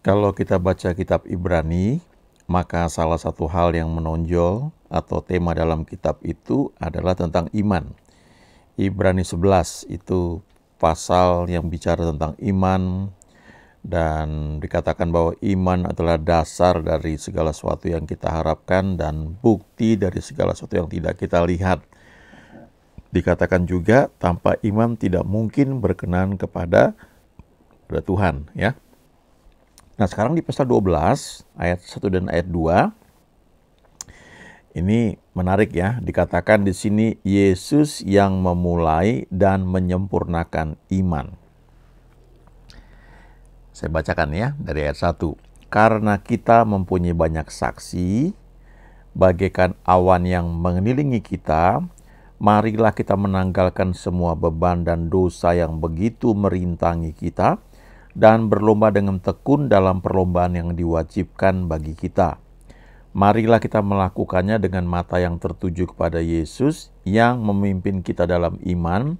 Kalau kita baca kitab Ibrani, maka salah satu hal yang menonjol atau tema dalam kitab itu adalah tentang iman. Ibrani 11 itu pasal yang bicara tentang iman dan dikatakan bahwa iman adalah dasar dari segala sesuatu yang kita harapkan dan bukti dari segala sesuatu yang tidak kita lihat. Dikatakan juga tanpa iman tidak mungkin berkenan kepada, Tuhan ya. Nah sekarang di pasal 12 ayat 1 dan ayat 2 ini menarik ya dikatakan di sini Yesus yang memulai dan menyempurnakan iman. Saya bacakan ya dari ayat 1. Karena kita mempunyai banyak saksi bagaikan awan yang mengelilingi kita marilah kita menanggalkan semua beban dan dosa yang begitu merintangi kita dan berlomba dengan tekun dalam perlombaan yang diwajibkan bagi kita. Marilah kita melakukannya dengan mata yang tertuju kepada Yesus yang memimpin kita dalam iman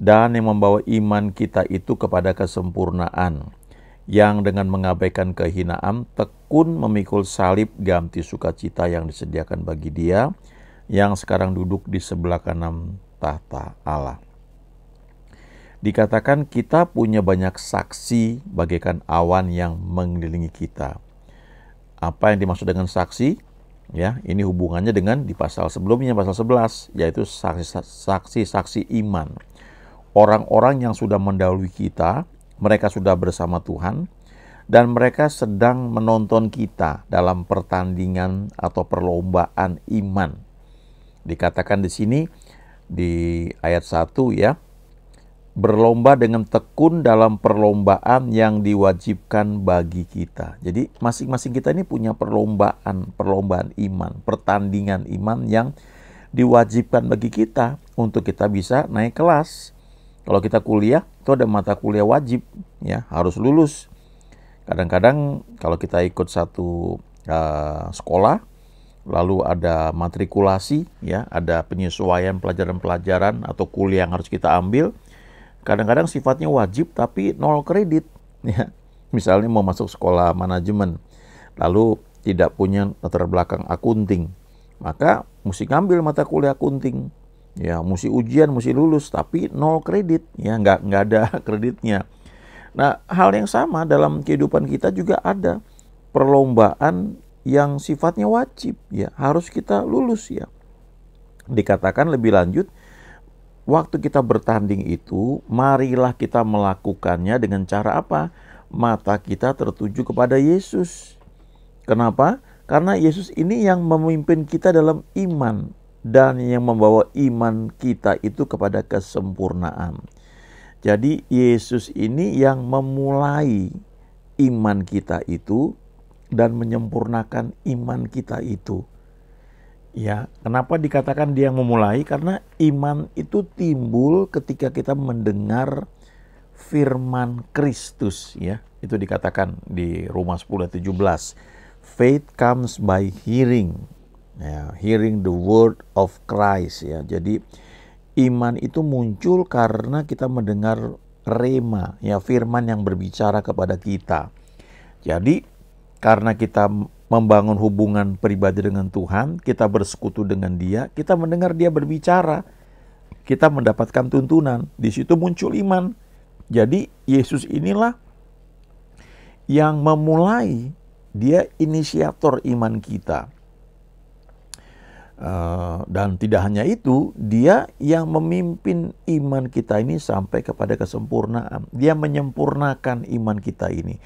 dan yang membawa iman kita itu kepada kesempurnaan yang dengan mengabaikan kehinaan tekun memikul salib ganti sukacita yang disediakan bagi dia yang sekarang duduk di sebelah kanan tahta Allah dikatakan kita punya banyak saksi bagaikan awan yang mengelilingi kita. Apa yang dimaksud dengan saksi? Ya, ini hubungannya dengan di pasal sebelumnya pasal 11 yaitu saksi-saksi iman. Orang-orang yang sudah mendahului kita, mereka sudah bersama Tuhan dan mereka sedang menonton kita dalam pertandingan atau perlombaan iman. Dikatakan di sini di ayat 1 ya, berlomba dengan tekun dalam perlombaan yang diwajibkan bagi kita. Jadi masing-masing kita ini punya perlombaan, perlombaan iman, pertandingan iman yang diwajibkan bagi kita untuk kita bisa naik kelas. Kalau kita kuliah, itu ada mata kuliah wajib, ya harus lulus. Kadang-kadang kalau kita ikut satu uh, sekolah, lalu ada matrikulasi, ya ada penyesuaian pelajaran-pelajaran atau kuliah yang harus kita ambil kadang-kadang sifatnya wajib tapi nol kredit ya misalnya mau masuk sekolah manajemen lalu tidak punya latar belakang akunting maka mesti ngambil mata kuliah akunting ya mesti ujian mesti lulus tapi nol kredit ya nggak nggak ada kreditnya nah hal yang sama dalam kehidupan kita juga ada perlombaan yang sifatnya wajib ya harus kita lulus ya dikatakan lebih lanjut Waktu kita bertanding itu, marilah kita melakukannya dengan cara apa? Mata kita tertuju kepada Yesus. Kenapa? Karena Yesus ini yang memimpin kita dalam iman dan yang membawa iman kita itu kepada kesempurnaan. Jadi Yesus ini yang memulai iman kita itu dan menyempurnakan iman kita itu. Ya, kenapa dikatakan dia memulai? Karena iman itu timbul ketika kita mendengar firman Kristus ya. Itu dikatakan di Roma 10 Faith comes by hearing. Ya, hearing the word of Christ ya. Jadi iman itu muncul karena kita mendengar rema ya firman yang berbicara kepada kita. Jadi karena kita membangun hubungan pribadi dengan Tuhan, kita bersekutu dengan Dia, kita mendengar Dia berbicara, kita mendapatkan tuntunan. Di situ muncul iman. Jadi Yesus inilah yang memulai, Dia inisiator iman kita. Eh, dan tidak hanya itu, dia yang memimpin iman kita ini sampai kepada kesempurnaan. Dia menyempurnakan iman kita ini.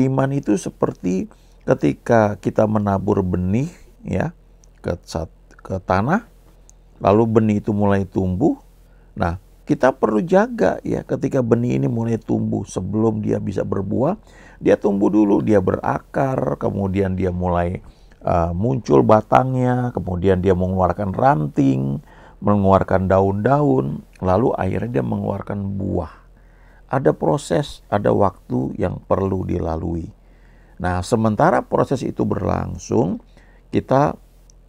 Iman itu seperti ketika kita menabur benih ya ke ke tanah lalu benih itu mulai tumbuh nah kita perlu jaga ya ketika benih ini mulai tumbuh sebelum dia bisa berbuah dia tumbuh dulu dia berakar kemudian dia mulai uh, muncul batangnya kemudian dia mengeluarkan ranting mengeluarkan daun-daun lalu akhirnya dia mengeluarkan buah ada proses ada waktu yang perlu dilalui Nah, sementara proses itu berlangsung, kita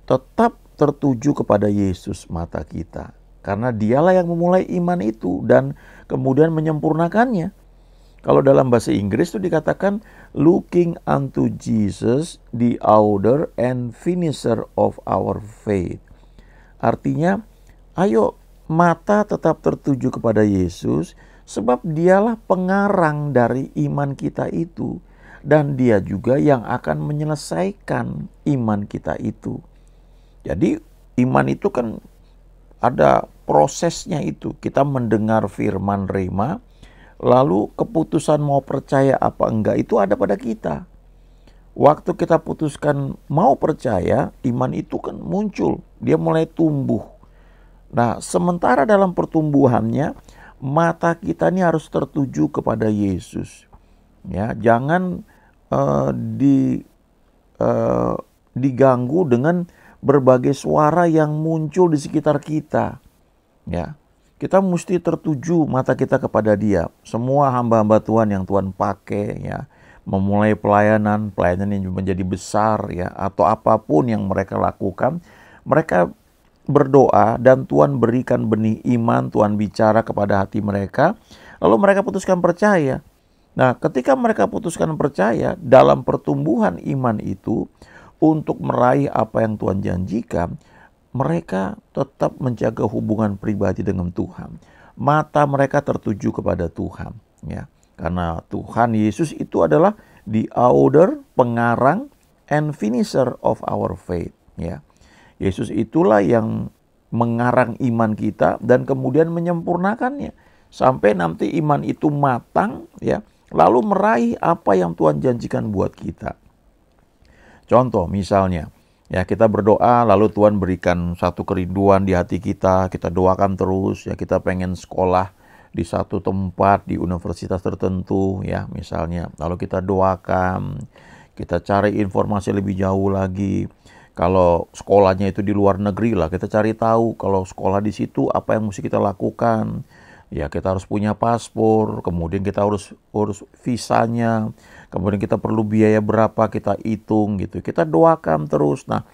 tetap tertuju kepada Yesus mata kita. Karena dialah yang memulai iman itu dan kemudian menyempurnakannya. Kalau dalam bahasa Inggris itu dikatakan looking unto Jesus, the author and finisher of our faith. Artinya, ayo mata tetap tertuju kepada Yesus sebab dialah pengarang dari iman kita itu dan dia juga yang akan menyelesaikan iman kita itu. Jadi iman itu kan ada prosesnya itu. Kita mendengar firman Rema, lalu keputusan mau percaya apa enggak itu ada pada kita. Waktu kita putuskan mau percaya, iman itu kan muncul, dia mulai tumbuh. Nah, sementara dalam pertumbuhannya, mata kita ini harus tertuju kepada Yesus. Ya, jangan Eh, di uh, diganggu dengan berbagai suara yang muncul di sekitar kita. Ya. Kita mesti tertuju mata kita kepada Dia. Semua hamba-hamba Tuhan yang Tuhan pakai ya, memulai pelayanan, pelayanan yang menjadi besar ya atau apapun yang mereka lakukan, mereka berdoa dan Tuhan berikan benih iman, Tuhan bicara kepada hati mereka, lalu mereka putuskan percaya. Nah, ketika mereka putuskan percaya dalam pertumbuhan iman itu untuk meraih apa yang Tuhan janjikan, mereka tetap menjaga hubungan pribadi dengan Tuhan. Mata mereka tertuju kepada Tuhan, ya. Karena Tuhan Yesus itu adalah the author, pengarang and finisher of our faith, ya. Yesus itulah yang mengarang iman kita dan kemudian menyempurnakannya sampai nanti iman itu matang, ya lalu meraih apa yang Tuhan janjikan buat kita. Contoh misalnya, ya kita berdoa lalu Tuhan berikan satu kerinduan di hati kita, kita doakan terus ya kita pengen sekolah di satu tempat di universitas tertentu ya misalnya. Lalu kita doakan, kita cari informasi lebih jauh lagi. Kalau sekolahnya itu di luar negeri lah, kita cari tahu kalau sekolah di situ apa yang mesti kita lakukan ya kita harus punya paspor, kemudian kita harus urus visanya, kemudian kita perlu biaya berapa kita hitung gitu. Kita doakan terus. Nah,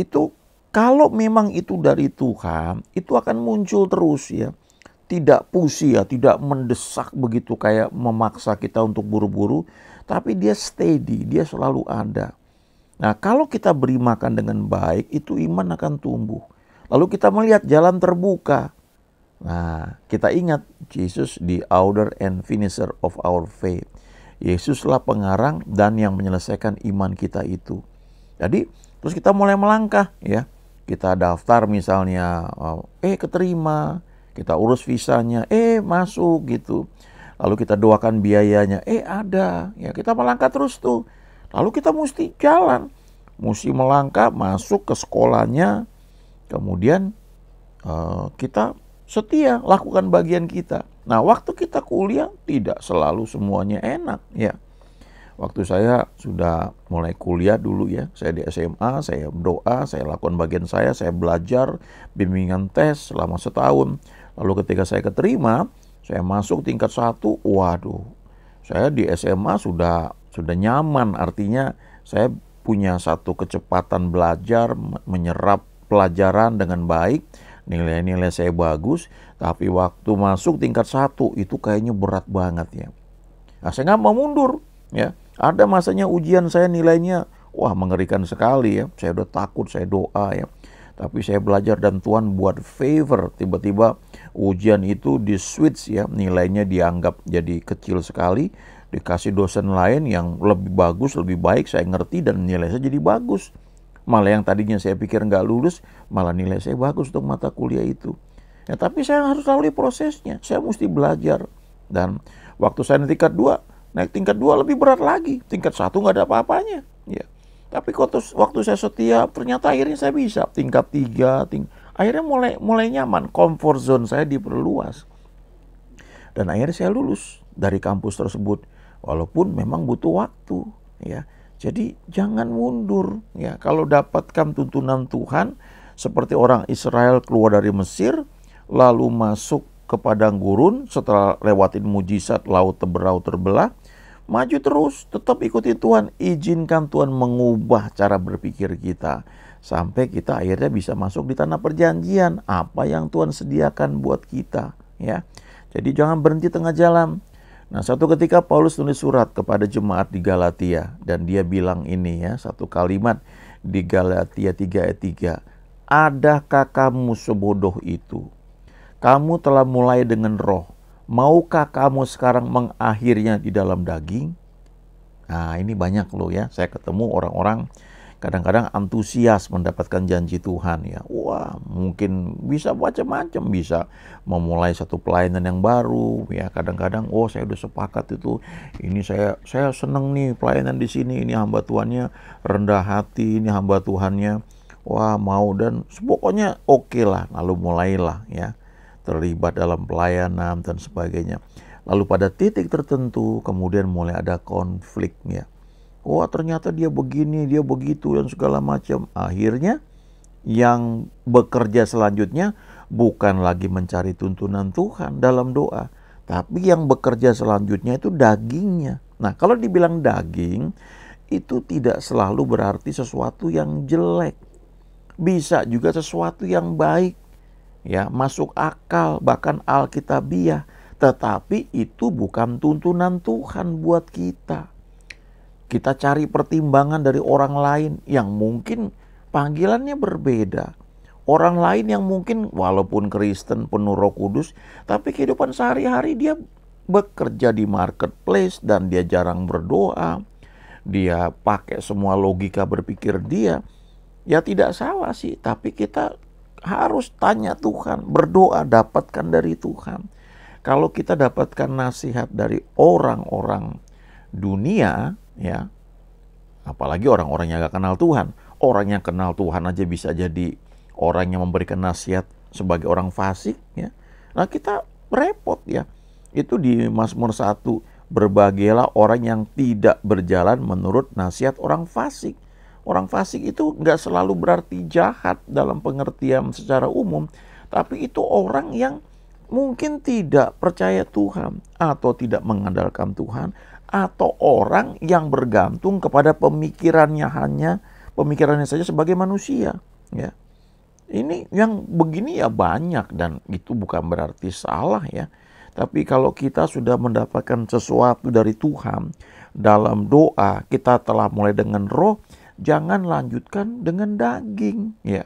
itu kalau memang itu dari Tuhan, itu akan muncul terus ya. Tidak pusi ya, tidak mendesak begitu kayak memaksa kita untuk buru-buru, tapi dia steady, dia selalu ada. Nah, kalau kita beri makan dengan baik, itu iman akan tumbuh. Lalu kita melihat jalan terbuka Nah, kita ingat Yesus di outer and finisher of our faith. Yesuslah pengarang dan yang menyelesaikan iman kita itu. Jadi, terus kita mulai melangkah ya. Kita daftar misalnya, oh, eh keterima, kita urus visanya, eh masuk gitu. Lalu kita doakan biayanya, eh ada. Ya, kita melangkah terus tuh. Lalu kita mesti jalan, mesti melangkah masuk ke sekolahnya. Kemudian eh, kita setia lakukan bagian kita. Nah, waktu kita kuliah tidak selalu semuanya enak ya. Waktu saya sudah mulai kuliah dulu ya, saya di SMA, saya berdoa, saya lakukan bagian saya, saya belajar bimbingan tes selama setahun. Lalu ketika saya keterima, saya masuk tingkat satu, waduh, saya di SMA sudah sudah nyaman, artinya saya punya satu kecepatan belajar, menyerap pelajaran dengan baik nilai-nilai saya bagus, tapi waktu masuk tingkat satu itu kayaknya berat banget ya. Nah, saya nggak mau mundur ya. Ada masanya ujian saya nilainya wah mengerikan sekali ya. Saya udah takut, saya doa ya. Tapi saya belajar dan Tuhan buat favor. Tiba-tiba ujian itu di switch ya, nilainya dianggap jadi kecil sekali. Dikasih dosen lain yang lebih bagus, lebih baik, saya ngerti dan nilai saya jadi bagus. Malah yang tadinya saya pikir nggak lulus, malah nilai saya bagus untuk mata kuliah itu. Ya, tapi saya harus lalui prosesnya. Saya mesti belajar. Dan waktu saya naik tingkat dua naik tingkat dua lebih berat lagi. Tingkat satu nggak ada apa-apanya. Ya. Tapi waktu saya setia, ternyata akhirnya saya bisa. Tingkat tiga ting akhirnya mulai mulai nyaman. Comfort zone saya diperluas. Dan akhirnya saya lulus dari kampus tersebut. Walaupun memang butuh waktu. ya jadi jangan mundur ya. Kalau dapatkan tuntunan Tuhan seperti orang Israel keluar dari Mesir lalu masuk ke padang gurun setelah lewatin mujizat laut teberau terbelah, maju terus, tetap ikuti Tuhan, izinkan Tuhan mengubah cara berpikir kita sampai kita akhirnya bisa masuk di tanah perjanjian apa yang Tuhan sediakan buat kita ya. Jadi jangan berhenti tengah jalan. Nah, satu ketika Paulus tulis surat kepada jemaat di Galatia dan dia bilang ini ya, satu kalimat di Galatia 3 ayat 3. Adakah kamu sebodoh itu? Kamu telah mulai dengan roh. Maukah kamu sekarang mengakhirnya di dalam daging? Nah, ini banyak loh ya. Saya ketemu orang-orang kadang-kadang antusias mendapatkan janji Tuhan ya. Wah, mungkin bisa macam-macam, bisa memulai satu pelayanan yang baru ya. Kadang-kadang oh saya udah sepakat itu ini saya saya seneng nih pelayanan di sini, ini hamba Tuhannya rendah hati, ini hamba Tuhannya wah mau dan pokoknya oke okay lah. Lalu mulailah ya terlibat dalam pelayanan dan sebagainya. Lalu pada titik tertentu kemudian mulai ada konfliknya Wah oh, ternyata dia begini, dia begitu dan segala macam. Akhirnya yang bekerja selanjutnya bukan lagi mencari tuntunan Tuhan dalam doa. Tapi yang bekerja selanjutnya itu dagingnya. Nah kalau dibilang daging itu tidak selalu berarti sesuatu yang jelek. Bisa juga sesuatu yang baik. Ya, masuk akal bahkan alkitabiah, tetapi itu bukan tuntunan Tuhan buat kita. Kita cari pertimbangan dari orang lain yang mungkin panggilannya berbeda. Orang lain yang mungkin walaupun Kristen penuh roh kudus, tapi kehidupan sehari-hari dia bekerja di marketplace dan dia jarang berdoa. Dia pakai semua logika berpikir dia. Ya tidak salah sih, tapi kita harus tanya Tuhan, berdoa dapatkan dari Tuhan. Kalau kita dapatkan nasihat dari orang-orang dunia, ya apalagi orang-orang yang gak kenal Tuhan orang yang kenal Tuhan aja bisa jadi orang yang memberikan nasihat sebagai orang fasik ya nah kita repot ya itu di Mazmur 1 berbagailah orang yang tidak berjalan menurut nasihat orang fasik orang fasik itu nggak selalu berarti jahat dalam pengertian secara umum tapi itu orang yang mungkin tidak percaya Tuhan atau tidak mengandalkan Tuhan atau orang yang bergantung kepada pemikirannya hanya pemikirannya saja sebagai manusia ya ini yang begini ya banyak dan itu bukan berarti salah ya tapi kalau kita sudah mendapatkan sesuatu dari Tuhan dalam doa kita telah mulai dengan roh jangan lanjutkan dengan daging ya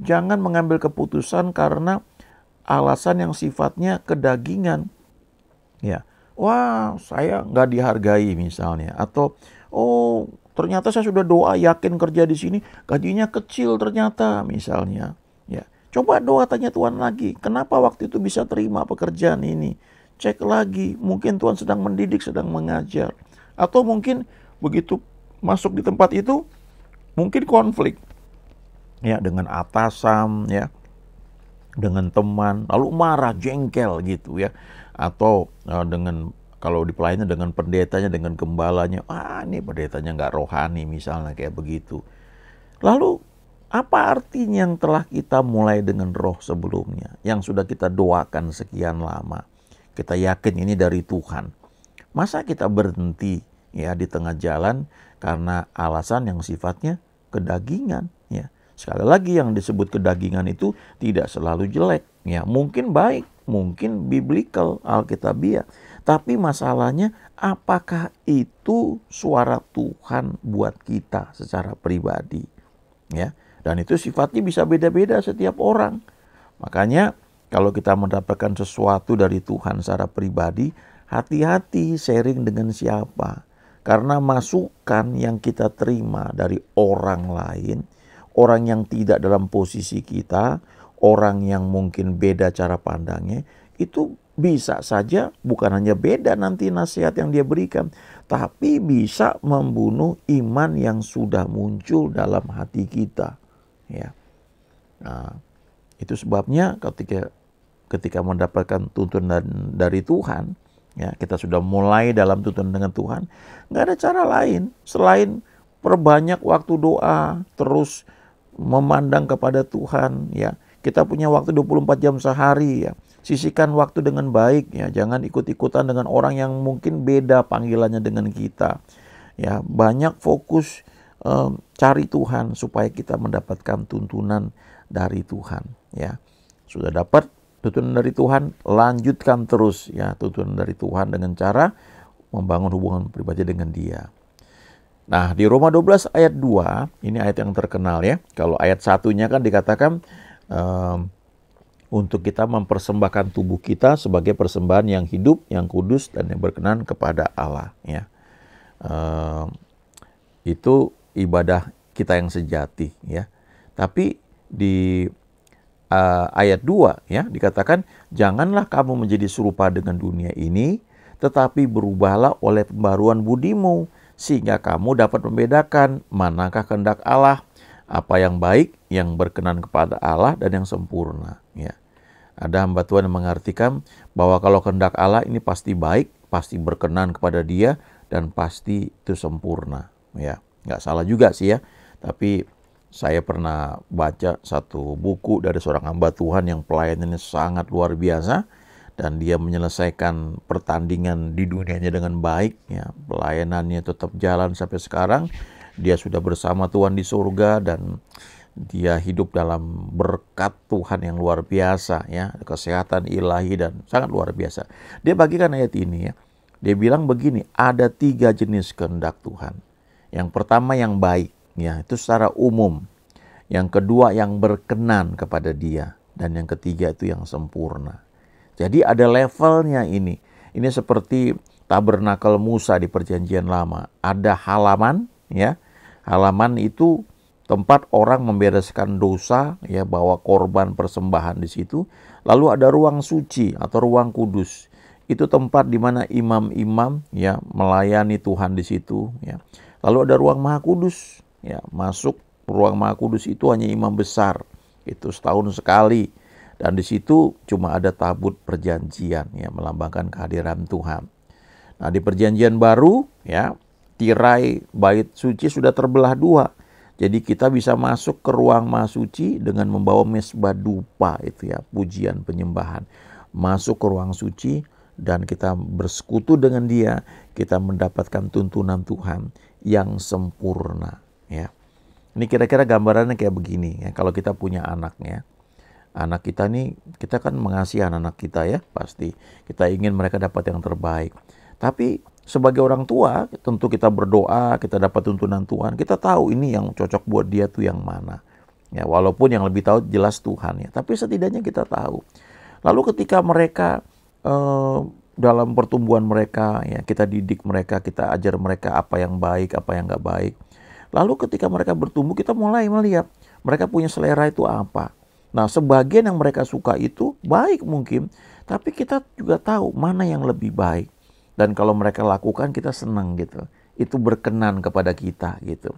jangan mengambil keputusan karena alasan yang sifatnya kedagingan ya wah saya nggak dihargai misalnya atau oh ternyata saya sudah doa yakin kerja di sini gajinya kecil ternyata misalnya ya coba doa tanya Tuhan lagi kenapa waktu itu bisa terima pekerjaan ini cek lagi mungkin Tuhan sedang mendidik sedang mengajar atau mungkin begitu masuk di tempat itu mungkin konflik ya dengan atasan ya dengan teman, lalu marah, jengkel gitu ya. Atau uh, dengan kalau di pelayanan dengan pendetanya, dengan gembalanya, ah ini pendetanya nggak rohani misalnya kayak begitu. Lalu apa artinya yang telah kita mulai dengan roh sebelumnya, yang sudah kita doakan sekian lama, kita yakin ini dari Tuhan. Masa kita berhenti ya di tengah jalan karena alasan yang sifatnya kedagingan? Sekali lagi yang disebut kedagingan itu tidak selalu jelek, ya mungkin baik, mungkin biblical, alkitabiah. Tapi masalahnya apakah itu suara Tuhan buat kita secara pribadi? Ya. Dan itu sifatnya bisa beda-beda setiap orang. Makanya kalau kita mendapatkan sesuatu dari Tuhan secara pribadi, hati-hati sharing dengan siapa. Karena masukan yang kita terima dari orang lain orang yang tidak dalam posisi kita, orang yang mungkin beda cara pandangnya, itu bisa saja bukan hanya beda nanti nasihat yang dia berikan, tapi bisa membunuh iman yang sudah muncul dalam hati kita. Ya, nah, itu sebabnya ketika ketika mendapatkan tuntunan dari Tuhan, ya kita sudah mulai dalam tuntunan dengan Tuhan, nggak ada cara lain selain perbanyak waktu doa, terus memandang kepada Tuhan ya. Kita punya waktu 24 jam sehari ya. Sisikan waktu dengan baik ya. Jangan ikut-ikutan dengan orang yang mungkin beda panggilannya dengan kita. Ya, banyak fokus um, cari Tuhan supaya kita mendapatkan tuntunan dari Tuhan ya. Sudah dapat tuntunan dari Tuhan, lanjutkan terus ya tuntunan dari Tuhan dengan cara membangun hubungan pribadi dengan Dia. Nah, di Roma 12 ayat 2, ini ayat yang terkenal ya. Kalau ayat satunya kan dikatakan um, untuk kita mempersembahkan tubuh kita sebagai persembahan yang hidup, yang kudus dan yang berkenan kepada Allah ya. Um, itu ibadah kita yang sejati ya. Tapi di uh, ayat 2 ya dikatakan janganlah kamu menjadi serupa dengan dunia ini tetapi berubahlah oleh pembaruan budimu sehingga kamu dapat membedakan manakah kehendak Allah, apa yang baik, yang berkenan kepada Allah dan yang sempurna. Ya. Ada hamba Tuhan yang mengartikan bahwa kalau kehendak Allah ini pasti baik, pasti berkenan kepada Dia dan pasti itu sempurna. Ya, nggak salah juga sih ya. Tapi saya pernah baca satu buku dari seorang hamba Tuhan yang pelayanannya sangat luar biasa dan dia menyelesaikan pertandingan di dunianya dengan baik ya pelayanannya tetap jalan sampai sekarang dia sudah bersama Tuhan di surga dan dia hidup dalam berkat Tuhan yang luar biasa ya kesehatan ilahi dan sangat luar biasa dia bagikan ayat ini ya dia bilang begini ada tiga jenis kehendak Tuhan yang pertama yang baik ya itu secara umum yang kedua yang berkenan kepada dia dan yang ketiga itu yang sempurna jadi ada levelnya ini. Ini seperti tabernakel Musa di perjanjian lama. Ada halaman ya. Halaman itu tempat orang membereskan dosa ya bawa korban persembahan di situ. Lalu ada ruang suci atau ruang kudus. Itu tempat di mana imam-imam ya melayani Tuhan di situ ya. Lalu ada ruang maha kudus ya masuk ruang maha kudus itu hanya imam besar itu setahun sekali dan di situ cuma ada tabut perjanjian ya melambangkan kehadiran Tuhan. Nah, di perjanjian baru ya tirai bait suci sudah terbelah dua. Jadi kita bisa masuk ke ruang mahasuci dengan membawa mesbah dupa itu ya, pujian penyembahan. Masuk ke ruang suci dan kita bersekutu dengan dia, kita mendapatkan tuntunan Tuhan yang sempurna ya. Ini kira-kira gambarannya kayak begini ya kalau kita punya anaknya anak kita nih kita kan mengasihi anak-anak kita ya pasti kita ingin mereka dapat yang terbaik tapi sebagai orang tua tentu kita berdoa kita dapat tuntunan Tuhan kita tahu ini yang cocok buat dia tuh yang mana ya walaupun yang lebih tahu jelas Tuhan ya tapi setidaknya kita tahu lalu ketika mereka eh, dalam pertumbuhan mereka ya kita didik mereka kita ajar mereka apa yang baik apa yang nggak baik lalu ketika mereka bertumbuh kita mulai melihat mereka punya selera itu apa Nah, sebagian yang mereka suka itu baik mungkin, tapi kita juga tahu mana yang lebih baik. Dan kalau mereka lakukan kita senang gitu. Itu berkenan kepada kita gitu.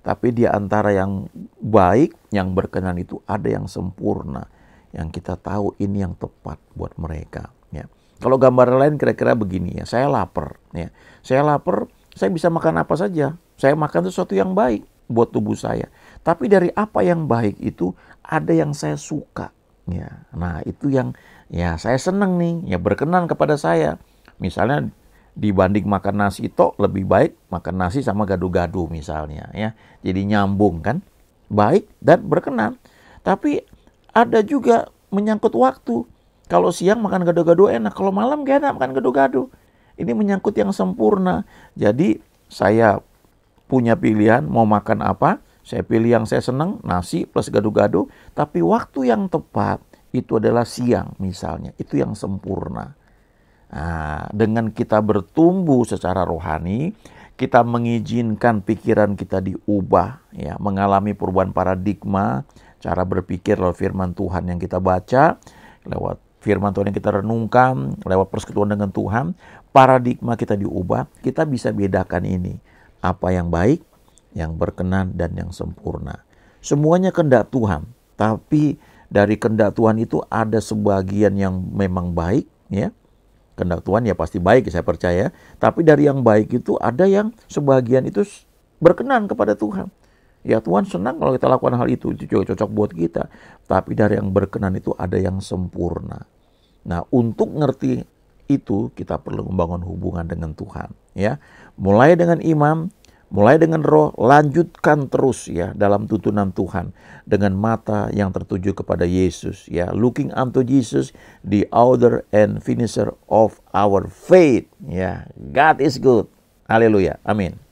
Tapi di antara yang baik, yang berkenan itu ada yang sempurna. Yang kita tahu ini yang tepat buat mereka. Ya. Kalau gambar lain kira-kira begini ya, saya lapar. Ya. Saya lapar, saya bisa makan apa saja. Saya makan sesuatu yang baik buat tubuh saya. Tapi dari apa yang baik itu ada yang saya suka. Ya, nah itu yang ya saya seneng nih, ya berkenan kepada saya. Misalnya dibanding makan nasi itu lebih baik makan nasi sama gado-gado misalnya ya. Jadi nyambung kan, baik dan berkenan. Tapi ada juga menyangkut waktu. Kalau siang makan gado-gado enak, kalau malam gak enak makan gado-gado. Ini menyangkut yang sempurna. Jadi saya punya pilihan mau makan apa, saya pilih yang saya senang, nasi plus gado-gado. Tapi waktu yang tepat itu adalah siang misalnya. Itu yang sempurna. Nah, dengan kita bertumbuh secara rohani, kita mengizinkan pikiran kita diubah, ya, mengalami perubahan paradigma, cara berpikir lewat firman Tuhan yang kita baca, lewat firman Tuhan yang kita renungkan, lewat persekutuan dengan Tuhan, paradigma kita diubah, kita bisa bedakan ini, apa yang baik, yang berkenan dan yang sempurna. Semuanya kehendak Tuhan, tapi dari kehendak Tuhan itu ada sebagian yang memang baik, ya. Kehendak Tuhan ya pasti baik, saya percaya. Tapi dari yang baik itu ada yang sebagian itu berkenan kepada Tuhan. Ya Tuhan senang kalau kita lakukan hal itu, itu juga cocok buat kita. Tapi dari yang berkenan itu ada yang sempurna. Nah untuk ngerti itu kita perlu membangun hubungan dengan Tuhan. Ya, mulai dengan imam, Mulai dengan roh, lanjutkan terus ya dalam tuntunan Tuhan dengan mata yang tertuju kepada Yesus ya, looking unto Jesus, the author and finisher of our faith ya. God is good. Haleluya. Amin.